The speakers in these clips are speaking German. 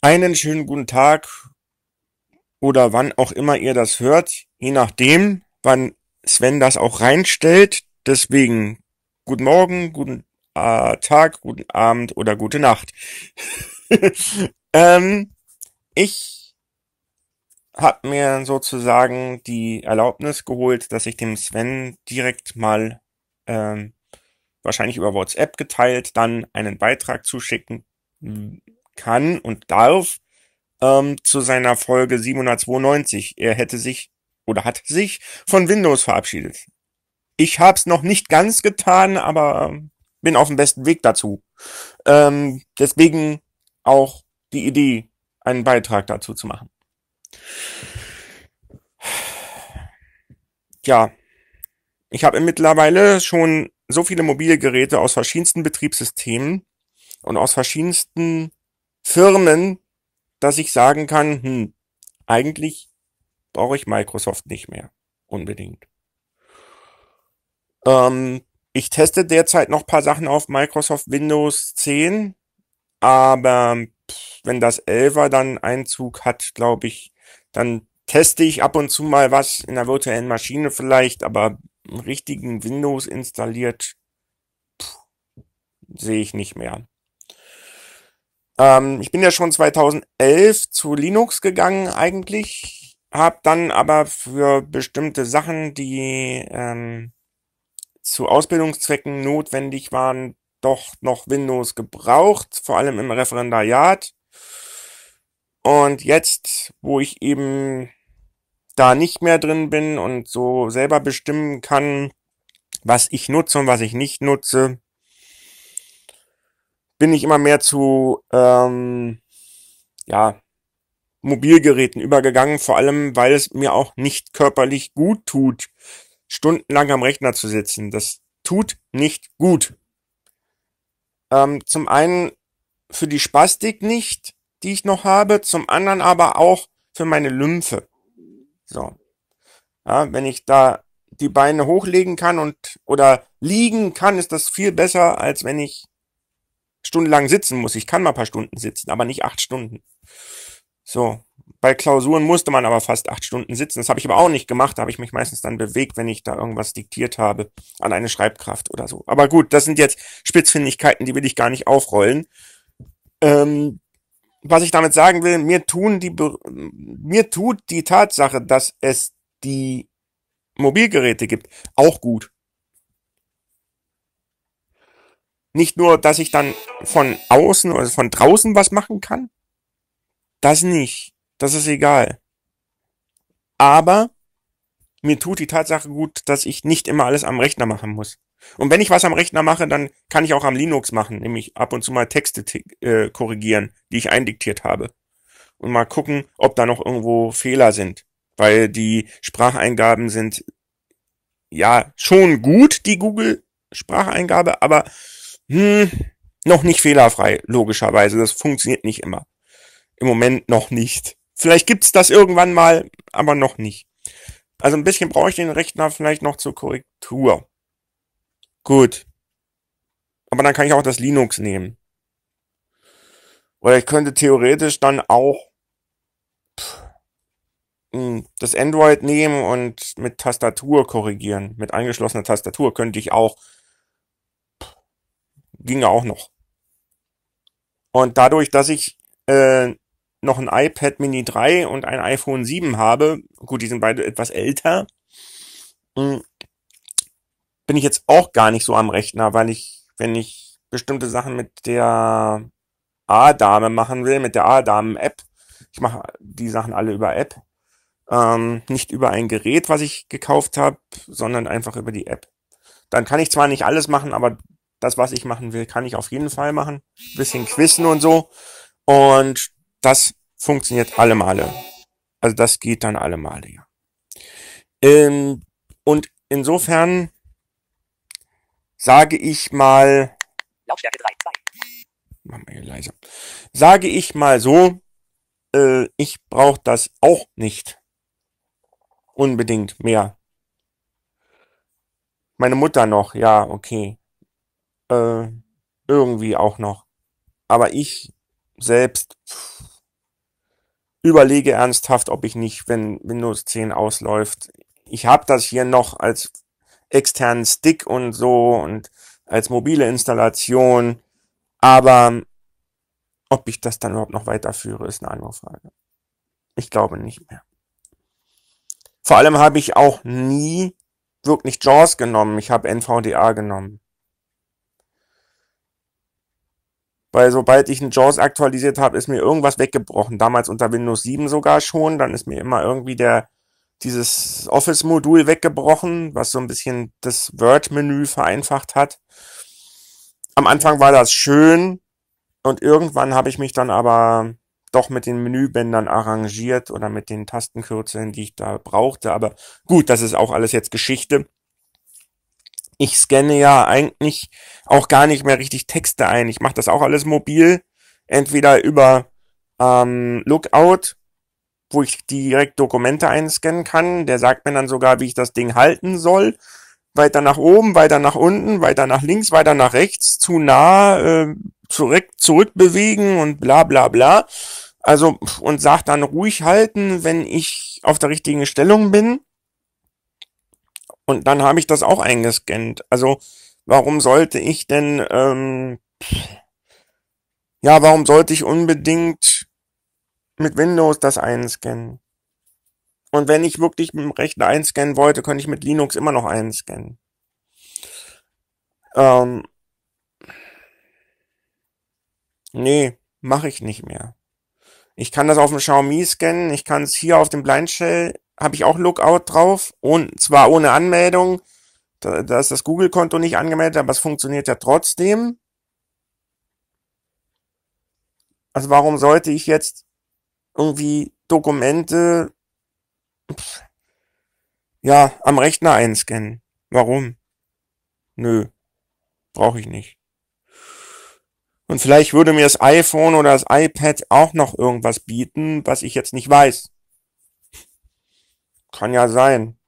Einen schönen guten Tag oder wann auch immer ihr das hört, je nachdem, wann Sven das auch reinstellt. Deswegen guten Morgen, guten äh, Tag, guten Abend oder gute Nacht. ähm, ich habe mir sozusagen die Erlaubnis geholt, dass ich dem Sven direkt mal ähm, wahrscheinlich über WhatsApp geteilt dann einen Beitrag zuschicken kann und darf ähm, zu seiner Folge 792. Er hätte sich oder hat sich von Windows verabschiedet. Ich habe es noch nicht ganz getan, aber ähm, bin auf dem besten Weg dazu. Ähm, deswegen auch die Idee, einen Beitrag dazu zu machen. Ja, ich habe mittlerweile schon so viele mobile Geräte aus verschiedensten Betriebssystemen und aus verschiedensten Firmen, dass ich sagen kann, hm, eigentlich brauche ich Microsoft nicht mehr unbedingt. Ähm, ich teste derzeit noch paar Sachen auf Microsoft Windows 10, aber pff, wenn das 11er dann Einzug hat, glaube ich, dann teste ich ab und zu mal was in der virtuellen Maschine vielleicht, aber einen richtigen Windows installiert sehe ich nicht mehr. Ähm, ich bin ja schon 2011 zu Linux gegangen eigentlich, habe dann aber für bestimmte Sachen, die ähm, zu Ausbildungszwecken notwendig waren, doch noch Windows gebraucht, vor allem im Referendariat. Und jetzt, wo ich eben da nicht mehr drin bin und so selber bestimmen kann, was ich nutze und was ich nicht nutze, bin ich immer mehr zu ähm, ja, Mobilgeräten übergegangen, vor allem weil es mir auch nicht körperlich gut tut, stundenlang am Rechner zu sitzen. Das tut nicht gut. Ähm, zum einen für die Spastik nicht, die ich noch habe, zum anderen aber auch für meine Lymphe. So. Ja, wenn ich da die Beine hochlegen kann und oder liegen kann, ist das viel besser, als wenn ich stundenlang sitzen muss. Ich kann mal ein paar Stunden sitzen, aber nicht acht Stunden. So. Bei Klausuren musste man aber fast acht Stunden sitzen. Das habe ich aber auch nicht gemacht. Da habe ich mich meistens dann bewegt, wenn ich da irgendwas diktiert habe an eine Schreibkraft oder so. Aber gut, das sind jetzt Spitzfindigkeiten, die will ich gar nicht aufrollen. Ähm, was ich damit sagen will, mir tun die, mir tut die Tatsache, dass es die Mobilgeräte gibt, auch gut. Nicht nur, dass ich dann von außen oder von draußen was machen kann. Das nicht. Das ist egal. Aber mir tut die Tatsache gut, dass ich nicht immer alles am Rechner machen muss. Und wenn ich was am Rechner mache, dann kann ich auch am Linux machen, nämlich ab und zu mal Texte äh, korrigieren, die ich eindiktiert habe. Und mal gucken, ob da noch irgendwo Fehler sind. Weil die Spracheingaben sind ja schon gut, die Google-Spracheingabe, aber hm, noch nicht fehlerfrei, logischerweise. Das funktioniert nicht immer. Im Moment noch nicht. Vielleicht gibt's das irgendwann mal, aber noch nicht. Also ein bisschen brauche ich den Rechner vielleicht noch zur Korrektur. Gut. Aber dann kann ich auch das Linux nehmen. Oder ich könnte theoretisch dann auch pff, hm, das Android nehmen und mit Tastatur korrigieren. Mit angeschlossener Tastatur könnte ich auch ging auch noch. Und dadurch, dass ich äh, noch ein iPad Mini 3 und ein iPhone 7 habe, gut, die sind beide etwas älter, hm, bin ich jetzt auch gar nicht so am Rechner, weil ich, wenn ich bestimmte Sachen mit der A-Dame machen will, mit der A-Damen-App, ich mache die Sachen alle über App, ähm, nicht über ein Gerät, was ich gekauft habe, sondern einfach über die App. Dann kann ich zwar nicht alles machen, aber das, was ich machen will, kann ich auf jeden Fall machen. Bisschen Quizzen und so. Und das funktioniert alle Male. Also das geht dann alle Male, ja. Ähm, und insofern sage ich mal. Lautstärke 3, 2. Machen wir hier leiser. Sage ich mal so, äh, ich brauche das auch nicht unbedingt mehr. Meine Mutter noch, ja, okay äh, irgendwie auch noch. Aber ich selbst überlege ernsthaft, ob ich nicht, wenn Windows 10 ausläuft, ich habe das hier noch als externen Stick und so und als mobile Installation, aber ob ich das dann überhaupt noch weiterführe, ist eine andere Frage. Ich glaube nicht mehr. Vor allem habe ich auch nie wirklich JAWS genommen, ich habe NVDA genommen. Weil sobald ich einen JAWS aktualisiert habe, ist mir irgendwas weggebrochen. Damals unter Windows 7 sogar schon. Dann ist mir immer irgendwie der, dieses Office-Modul weggebrochen, was so ein bisschen das Word-Menü vereinfacht hat. Am Anfang war das schön und irgendwann habe ich mich dann aber doch mit den Menübändern arrangiert oder mit den Tastenkürzeln, die ich da brauchte. Aber gut, das ist auch alles jetzt Geschichte ich scanne ja eigentlich auch gar nicht mehr richtig Texte ein. Ich mache das auch alles mobil, entweder über ähm, Lookout, wo ich direkt Dokumente einscannen kann. Der sagt mir dann sogar, wie ich das Ding halten soll. Weiter nach oben, weiter nach unten, weiter nach links, weiter nach rechts, zu nah, äh, zurück, zurückbewegen und bla bla bla. Also, und sagt dann ruhig halten, wenn ich auf der richtigen Stellung bin. Und dann habe ich das auch eingescannt. Also warum sollte ich denn, ähm, ja, warum sollte ich unbedingt mit Windows das einscannen? Und wenn ich wirklich mit dem Rechner einscannen wollte, könnte ich mit Linux immer noch einscannen. Ähm, nee, mache ich nicht mehr. Ich kann das auf dem Xiaomi scannen, ich kann es hier auf dem Blind Shell habe ich auch Lookout drauf. Und zwar ohne Anmeldung. Da, da ist das Google-Konto nicht angemeldet, aber es funktioniert ja trotzdem. Also warum sollte ich jetzt irgendwie Dokumente ja am Rechner einscannen? Warum? Nö, brauche ich nicht. Und vielleicht würde mir das iPhone oder das iPad auch noch irgendwas bieten, was ich jetzt nicht weiß. Kann ja sein.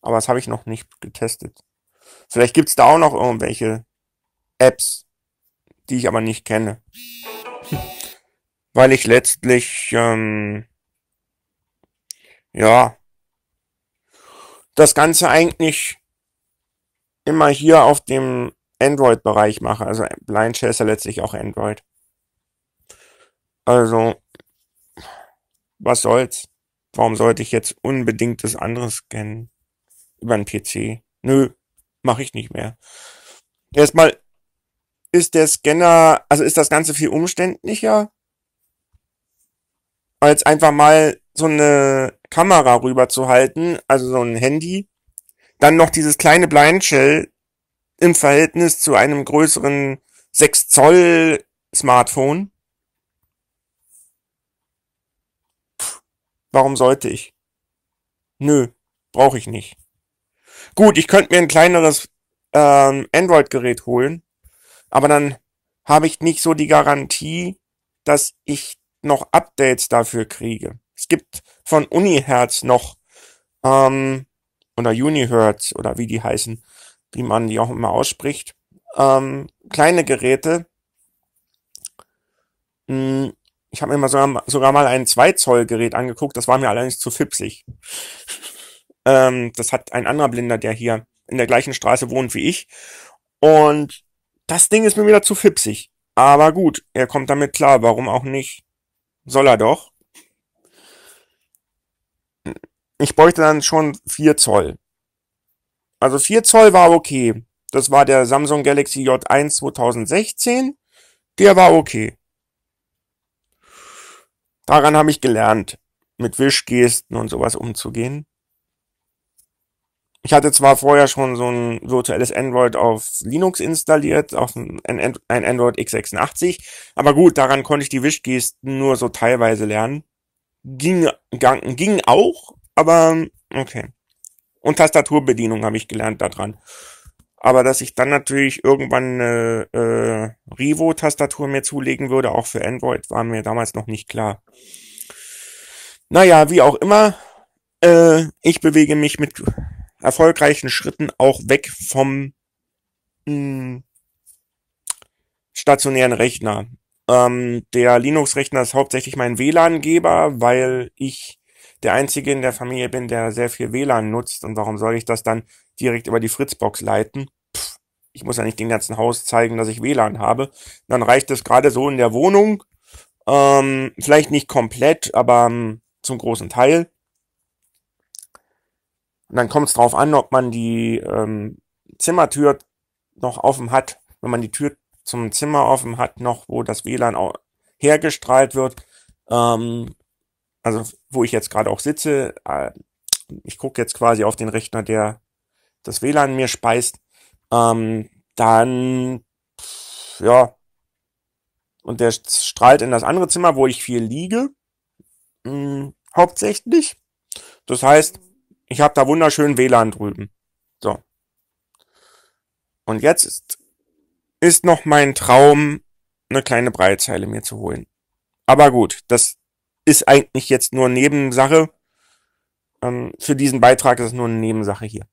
Aber das habe ich noch nicht getestet. Vielleicht gibt's da auch noch irgendwelche Apps, die ich aber nicht kenne. Weil ich letztlich, ähm, ja, das Ganze eigentlich immer hier auf dem Android-Bereich mache. Also Blind Shell ist ja letztlich auch Android. Also, was soll's? Warum sollte ich jetzt unbedingt das andere scannen? Über den PC? Nö, mache ich nicht mehr. Erstmal ist der Scanner, also ist das Ganze viel umständlicher, als einfach mal so eine Kamera rüberzuhalten, also so ein Handy. Dann noch dieses kleine Blindshell im Verhältnis zu einem größeren 6 Zoll Smartphone. Warum sollte ich? Nö, brauche ich nicht. Gut, ich könnte mir ein kleineres ähm, Android-Gerät holen, aber dann habe ich nicht so die Garantie, dass ich noch Updates dafür kriege. Es gibt von Uniherz noch ähm, oder Uniherz oder wie die heißen, wie man die auch immer ausspricht, ähm, kleine Geräte, mh, hm, ich habe mir mal sogar, sogar, mal ein 2-Zoll-Gerät angeguckt, das war mir allerdings zu fipsig. Ähm, das hat ein anderer Blinder, der hier in der gleichen Straße wohnt wie ich. Und das Ding ist mir wieder zu fipsig. Aber gut, er kommt damit klar, warum auch nicht? Soll er doch. Ich bräuchte dann schon 4 Zoll. Also 4 Zoll war okay. Das war der Samsung Galaxy J1 2016. Der war okay. Daran habe ich gelernt, mit Wischgesten und sowas umzugehen. Ich hatte zwar vorher schon so ein virtuelles Android auf Linux installiert, auf ein, Android x86, aber gut, daran konnte ich die Wischgesten nur so teilweise lernen. Ging, gang, ging auch, aber okay. Und Tastaturbedienung habe ich gelernt daran. Aber dass ich dann natürlich irgendwann eine äh, Rivo-Tastatur mir zulegen würde, auch für Android, war mir damals noch nicht klar. Naja, wie auch immer, äh, ich bewege mich mit erfolgreichen Schritten auch weg vom mh, hm, stationären Rechner. Ähm, der Linux-Rechner ist hauptsächlich mein WLAN-Geber, weil ich der Einzige in der Familie bin, der sehr viel WLAN nutzt. Und warum soll ich das dann direkt über die Fritzbox leiten. Pff, ich muss ja nicht den ganzen Haus zeigen, dass ich WLAN habe. Dann reicht es gerade so in der Wohnung. Ähm, vielleicht nicht komplett, aber ähm, zum großen Teil. Und dann kommt es drauf an, ob man die ähm, Zimmertür noch offen hat, wenn man die Tür zum Zimmer offen hat, noch wo das WLAN auch hergestrahlt wird. Ähm, also wo ich jetzt gerade auch sitze, äh, ich gucke jetzt quasi auf den Rechner, der das WLAN mir speist, ähm, dann, ja, und der strahlt in das andere Zimmer, wo ich viel liege, mh, hm, hauptsächlich. Das heißt, ich habe da wunderschön WLAN drüben. So. Und jetzt ist, ist noch mein Traum, eine kleine Breitzeile mir zu holen. Aber gut, das ist eigentlich jetzt nur Nebensache. Ähm, für diesen Beitrag ist es nur eine Nebensache hier.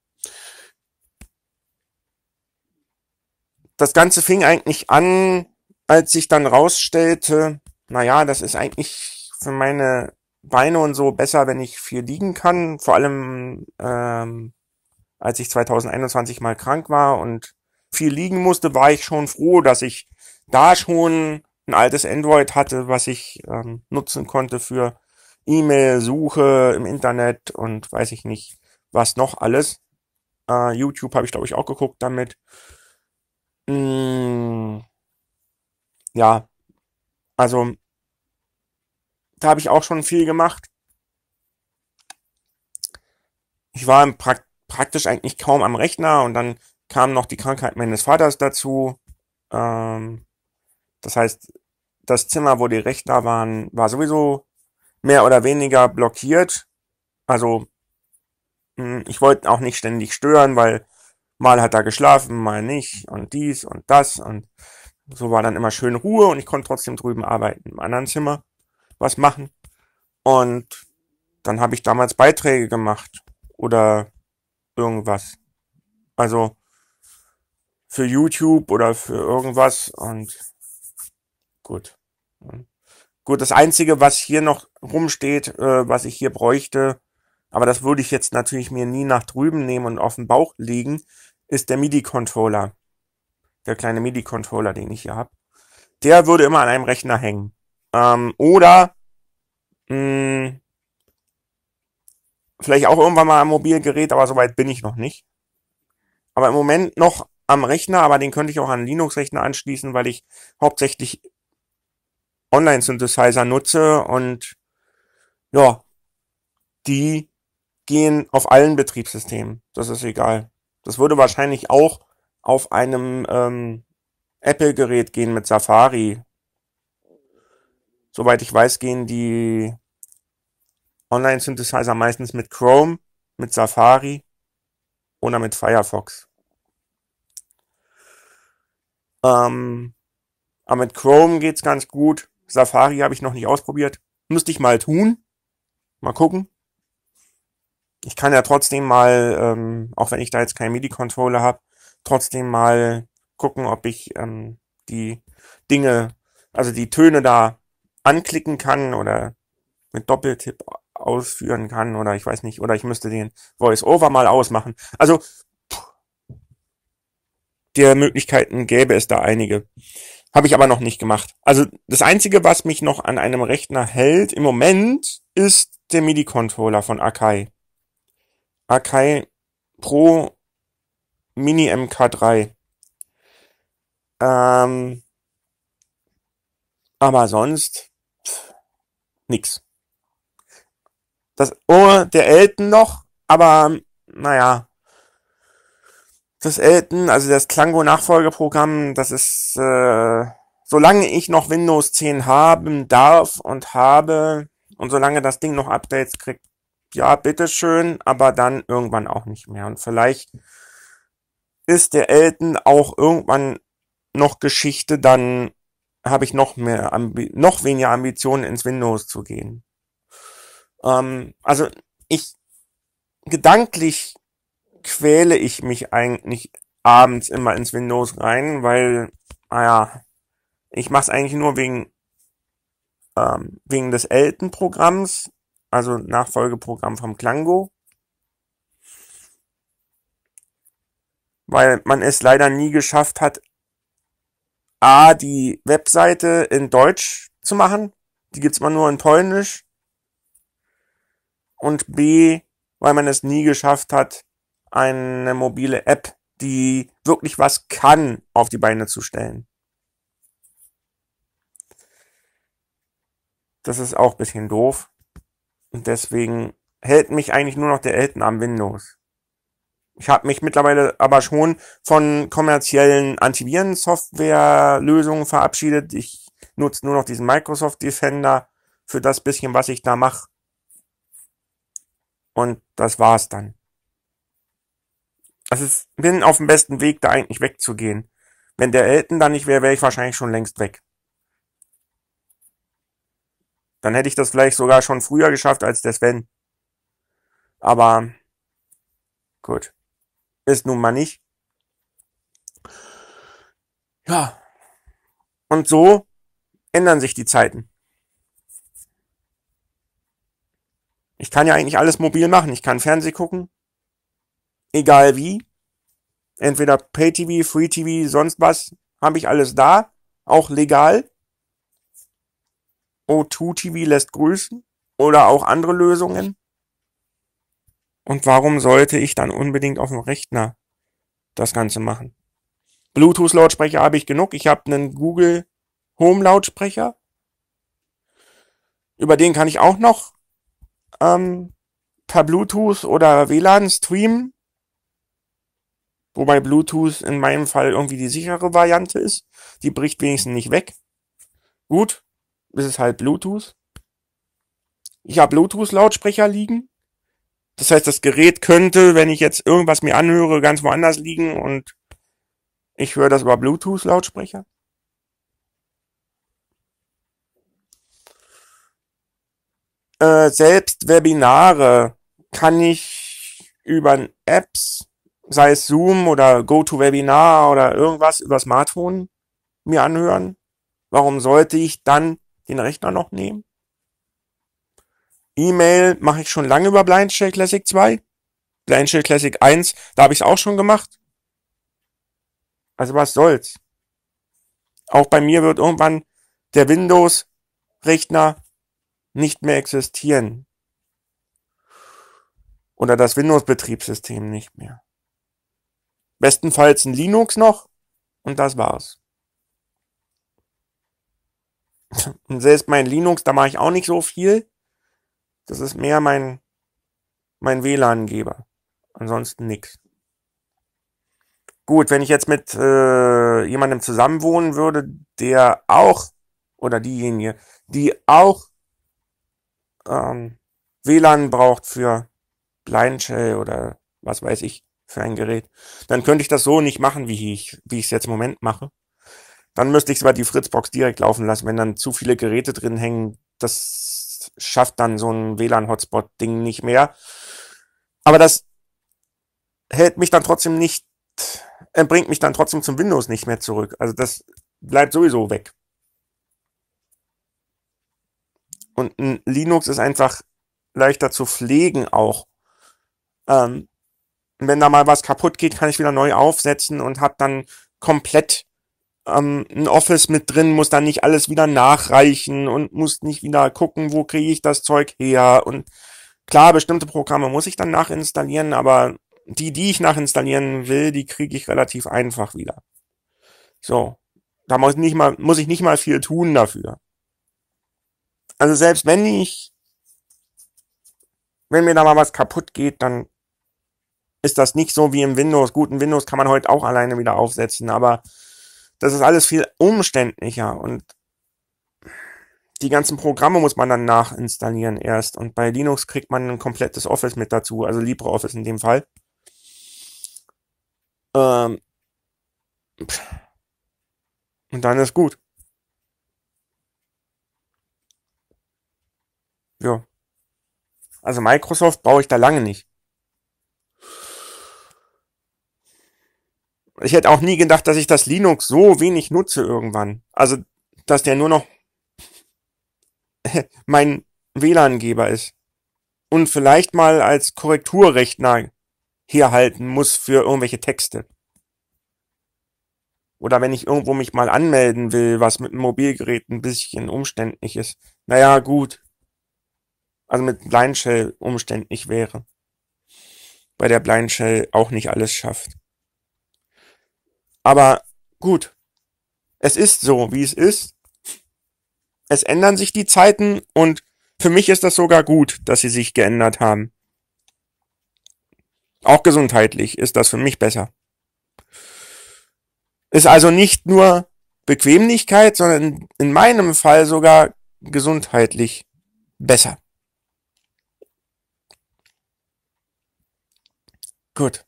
das Ganze fing eigentlich an, als ich dann rausstellte, naja, das ist eigentlich für meine Beine und so besser, wenn ich viel liegen kann. Vor allem, ähm, als ich 2021 mal krank war und viel liegen musste, war ich schon froh, dass ich da schon ein altes Android hatte, was ich ähm, nutzen konnte für E-Mail, Suche im Internet und weiß ich nicht, was noch alles. Äh, YouTube habe ich, glaube ich, auch geguckt damit. Mh, mm. ja, also da habe ich auch schon viel gemacht. Ich war pra praktisch eigentlich kaum am Rechner und dann kam noch die Krankheit meines Vaters dazu. Ähm, das heißt, das Zimmer, wo die Rechner waren, war sowieso mehr oder weniger blockiert. Also mm, ich wollte auch nicht ständig stören, weil Mal hat er geschlafen, mal nicht und dies und das und so war dann immer schön Ruhe und ich konnte trotzdem drüben arbeiten, im anderen Zimmer was machen. Und dann habe ich damals Beiträge gemacht oder irgendwas. Also für YouTube oder für irgendwas und gut. Gut, das Einzige, was hier noch rumsteht, äh, was ich hier bräuchte, aber das würde ich jetzt natürlich mir nie nach drüben nehmen und auf den Bauch legen, ist der MIDI-Controller. Der kleine MIDI-Controller, den ich hier habe. Der würde immer an einem Rechner hängen. Ähm, oder mh, mm, vielleicht auch irgendwann mal am Mobilgerät, aber soweit bin ich noch nicht. Aber im Moment noch am Rechner, aber den könnte ich auch an Linux-Rechner anschließen, weil ich hauptsächlich Online-Synthesizer nutze und ja, die gehen auf allen Betriebssystemen. Das ist egal. Das würde wahrscheinlich auch auf einem ähm, Apple-Gerät gehen mit Safari. Soweit ich weiß, gehen die Online-Synthesizer meistens mit Chrome, mit Safari oder mit Firefox. Ähm, aber mit Chrome geht's ganz gut. Safari habe ich noch nicht ausprobiert. Müsste ich mal tun. Mal gucken ich kann ja trotzdem mal, ähm, auch wenn ich da jetzt keinen MIDI-Controller habe, trotzdem mal gucken, ob ich ähm, die Dinge, also die Töne da anklicken kann oder mit Doppeltipp ausführen kann oder ich weiß nicht, oder ich müsste den Voice-Over mal ausmachen. Also der Möglichkeiten gäbe es da einige. Habe ich aber noch nicht gemacht. Also das Einzige, was mich noch an einem Rechner hält im Moment, ist der MIDI-Controller von Akai. Akai Pro Mini MK3. Ähm, aber sonst pff, nix. Das Ohr der Elten noch, aber naja. Das Elten, also das Klango-Nachfolgeprogramm, das ist, äh, solange ich noch Windows 10 haben darf und habe und solange das Ding noch Updates kriegt, ja, bitteschön, aber dann irgendwann auch nicht mehr. Und vielleicht ist der Elton auch irgendwann noch Geschichte, dann habe ich noch mehr, noch weniger Ambitionen ins Windows zu gehen. Ähm, also ich, gedanklich quäle ich mich eigentlich abends immer ins Windows rein, weil, naja, ich mache es eigentlich nur wegen, ähm, wegen des Elton-Programms, also Nachfolgeprogramm vom Klango. Weil man es leider nie geschafft hat, A, die Webseite in Deutsch zu machen. Die gibt's mal nur in Polnisch. Und B, weil man es nie geschafft hat, eine mobile App, die wirklich was kann, auf die Beine zu stellen. Das ist auch bisschen doof. Und deswegen hält mich eigentlich nur noch der Elten am Windows. Ich habe mich mittlerweile aber schon von kommerziellen Antivirensoftware-Lösungen verabschiedet. Ich nutze nur noch diesen Microsoft Defender für das bisschen, was ich da mache. Und das war's dann. Also ich bin auf dem besten Weg, da eigentlich wegzugehen. Wenn der Elten da nicht wäre, wäre ich wahrscheinlich schon längst weg. Dann hätte ich das vielleicht sogar schon früher geschafft als der Sven. Aber gut, ist nun mal nicht. Ja, und so ändern sich die Zeiten. Ich kann ja eigentlich alles mobil machen. Ich kann Fernseh gucken, egal wie. Entweder Pay-TV, Free-TV, sonst was, habe ich alles da, auch legal. O2TV lässt grüßen oder auch andere Lösungen. Und warum sollte ich dann unbedingt auf dem Rechner das Ganze machen? Bluetooth-Lautsprecher habe ich genug. Ich habe einen Google Home-Lautsprecher. Über den kann ich auch noch ähm, per Bluetooth oder WLAN streamen. Wobei Bluetooth in meinem Fall irgendwie die sichere Variante ist. Die bricht wenigstens nicht weg. Gut ist es halt Bluetooth. Ich habe Bluetooth-Lautsprecher liegen. Das heißt, das Gerät könnte, wenn ich jetzt irgendwas mir anhöre, ganz woanders liegen und ich höre das über Bluetooth-Lautsprecher. Äh, selbst Webinare kann ich über Apps, sei es Zoom oder GoToWebinar oder irgendwas über Smartphone mir anhören. Warum sollte ich dann den Rechner noch nehmen. E-Mail mache ich schon lange über Blind Classic 2. Blind Classic 1, da habe ich es auch schon gemacht. Also was soll's. Auch bei mir wird irgendwann der Windows-Rechner nicht mehr existieren. Oder das Windows-Betriebssystem nicht mehr. Bestenfalls ein Linux noch und das war's. Und selbst mein Linux, da mache ich auch nicht so viel. Das ist mehr mein, mein WLAN-Geber. Ansonsten nix. Gut, wenn ich jetzt mit äh, jemandem zusammenwohnen würde, der auch, oder diejenige, die auch ähm, WLAN braucht für Blind Shell oder was weiß ich für ein Gerät, dann könnte ich das so nicht machen, wie ich wie ich jetzt im Moment mache. Dann müsste ich es über die Fritzbox direkt laufen lassen, wenn dann zu viele Geräte drin hängen. Das schafft dann so ein WLAN-Hotspot-Ding nicht mehr. Aber das hält mich dann trotzdem nicht, äh, bringt mich dann trotzdem zum Windows nicht mehr zurück. Also das bleibt sowieso weg. Und ein Linux ist einfach leichter zu pflegen auch. Ähm, wenn da mal was kaputt geht, kann ich wieder neu aufsetzen und habe dann komplett ähm, ein Office mit drin, muss dann nicht alles wieder nachreichen und muss nicht wieder gucken, wo kriege ich das Zeug her. Und klar, bestimmte Programme muss ich dann nachinstallieren, aber die, die ich nachinstallieren will, die kriege ich relativ einfach wieder. So. Da muss, nicht mal, muss ich nicht mal viel tun dafür. Also selbst wenn ich, wenn mir da mal was kaputt geht, dann ist das nicht so wie im Windows. Gut, ein Windows kann man heute auch alleine wieder aufsetzen, aber das ist alles viel umständlicher und die ganzen Programme muss man dann nachinstallieren erst. Und bei Linux kriegt man ein komplettes Office mit dazu, also LibreOffice in dem Fall. Ähm und dann ist gut. Ja. Also Microsoft brauche ich da lange nicht. Ich hätte auch nie gedacht, dass ich das Linux so wenig nutze irgendwann. Also, dass der nur noch mein WLAN-Geber ist. Und vielleicht mal als Korrekturrechner herhalten muss für irgendwelche Texte. Oder wenn ich irgendwo mich mal anmelden will, was mit dem Mobilgerät ein bisschen umständlich ist. Naja, gut. Also mit Blindshell umständlich wäre. Bei der Blindshell auch nicht alles schafft. Aber gut, es ist so, wie es ist. Es ändern sich die Zeiten und für mich ist das sogar gut, dass sie sich geändert haben. Auch gesundheitlich ist das für mich besser. Ist also nicht nur Bequemlichkeit, sondern in meinem Fall sogar gesundheitlich besser. Gut.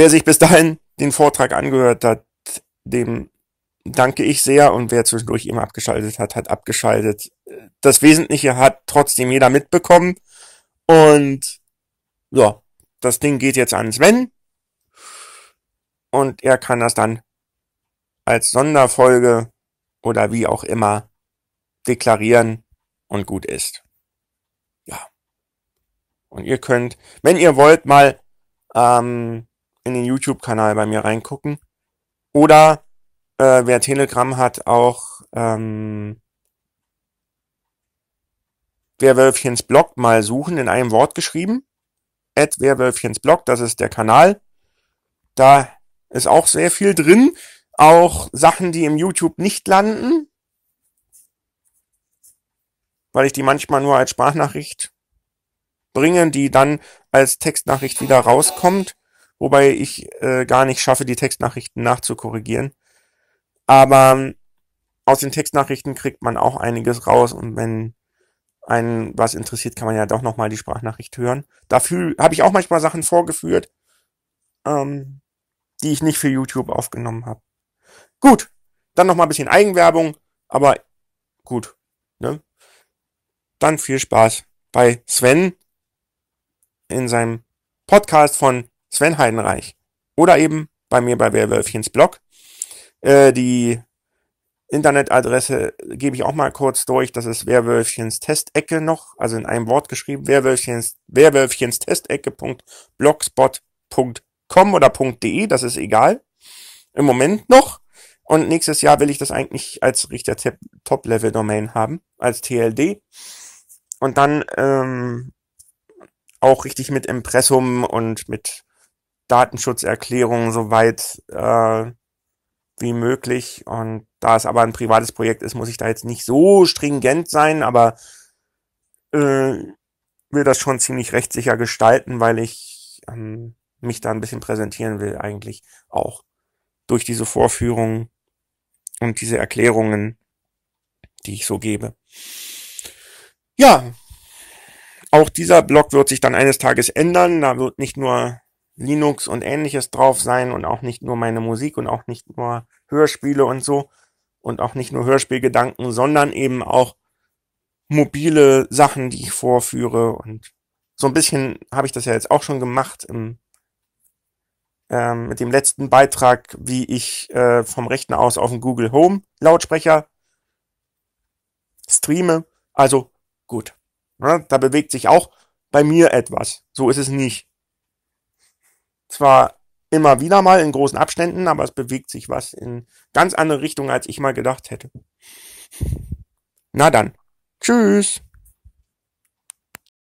Wer sich bis dahin den Vortrag angehört hat, dem danke ich sehr und wer zwischendurch eben abgeschaltet hat, hat abgeschaltet. Das Wesentliche hat trotzdem jeder mitbekommen und ja, das Ding geht jetzt an Sven und er kann das dann als Sonderfolge oder wie auch immer deklarieren und gut ist. Ja. Und ihr könnt, wenn ihr wollt, mal ähm, in den YouTube-Kanal bei mir reingucken. Oder äh, wer Telegram hat, auch ähm, Werwölfchens Blog mal suchen, in einem Wort geschrieben. At Werwölfchens Blog, das ist der Kanal. Da ist auch sehr viel drin. Auch Sachen, die im YouTube nicht landen, weil ich die manchmal nur als Sprachnachricht bringe, die dann als Textnachricht wieder rauskommt wobei ich äh, gar nicht schaffe, die Textnachrichten nachzukorrigieren. Aber ähm, aus den Textnachrichten kriegt man auch einiges raus und wenn einen was interessiert, kann man ja doch nochmal die Sprachnachricht hören. Dafür habe ich auch manchmal Sachen vorgeführt, ähm, die ich nicht für YouTube aufgenommen habe. Gut, dann nochmal ein bisschen Eigenwerbung, aber gut. Ne? Dann viel Spaß bei Sven in seinem Podcast von Sven Heidenreich. Oder eben bei mir bei Werwölfchens Blog. Äh, die Internetadresse gebe ich auch mal kurz durch. Das ist Werwölfchens Testecke noch, also in einem Wort geschrieben. Werwölfchens, Werwölfchens Testecke.blogspot.com oder .de, das ist egal. Im Moment noch. Und nächstes Jahr will ich das eigentlich als Richter Top-Level-Domain haben, als TLD. Und dann ähm, auch richtig mit Impressum und mit Datenschutzerklärung so weit äh, wie möglich. Und da es aber ein privates Projekt ist, muss ich da jetzt nicht so stringent sein, aber äh, will das schon ziemlich rechtssicher gestalten, weil ich ähm, mich da ein bisschen präsentieren will, eigentlich auch durch diese Vorführungen und diese Erklärungen, die ich so gebe. Ja, auch dieser Blog wird sich dann eines Tages ändern. Da wird nicht nur Linux und ähnliches drauf sein und auch nicht nur meine Musik und auch nicht nur Hörspiele und so und auch nicht nur Hörspielgedanken, sondern eben auch mobile Sachen, die ich vorführe und so ein bisschen habe ich das ja jetzt auch schon gemacht im, ähm, mit dem letzten Beitrag, wie ich äh, vom Rechten aus auf den Google Home Lautsprecher streame. Also gut, ne, da bewegt sich auch bei mir etwas. So ist es nicht zwar immer wieder mal in großen Abständen, aber es bewegt sich was in ganz andere Richtung, als ich mal gedacht hätte. Na dann. Tschüss.